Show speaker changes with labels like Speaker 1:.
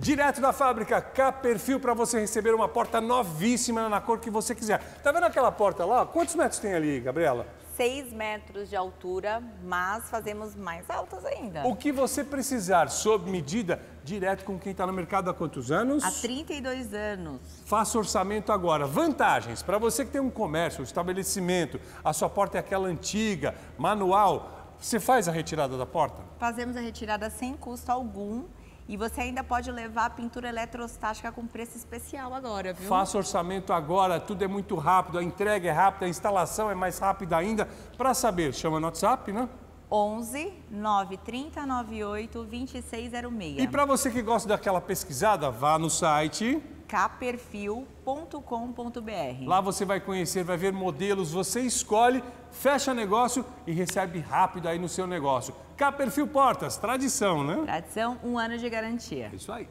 Speaker 1: Direto da fábrica, K Perfil, para você receber uma porta novíssima na cor que você quiser. Tá vendo aquela porta lá? Quantos metros tem ali, Gabriela?
Speaker 2: 6 metros de altura, mas fazemos mais altas ainda. O
Speaker 1: que você precisar, sob medida, direto com quem está no mercado há quantos anos? Há 32 anos. Faça orçamento agora. Vantagens, para você que tem um comércio, um estabelecimento, a sua porta é aquela antiga, manual, você faz a retirada da porta?
Speaker 3: Fazemos a retirada sem custo algum e você ainda pode levar a pintura eletrostática com preço especial agora, viu? Faça
Speaker 1: orçamento agora, tudo é muito rápido, a entrega é rápida, a instalação é mais rápida ainda. Para saber, chama no WhatsApp, né?
Speaker 3: 11 930 98
Speaker 4: 2606.
Speaker 3: E para
Speaker 1: você que gosta daquela pesquisada, vá no site
Speaker 4: kperfil.com.br. Lá
Speaker 1: você vai conhecer, vai ver modelos, você escolhe, fecha negócio e recebe rápido aí no seu negócio. Kperfil Portas, tradição, né? Tradição,
Speaker 2: um ano de garantia. Isso aí.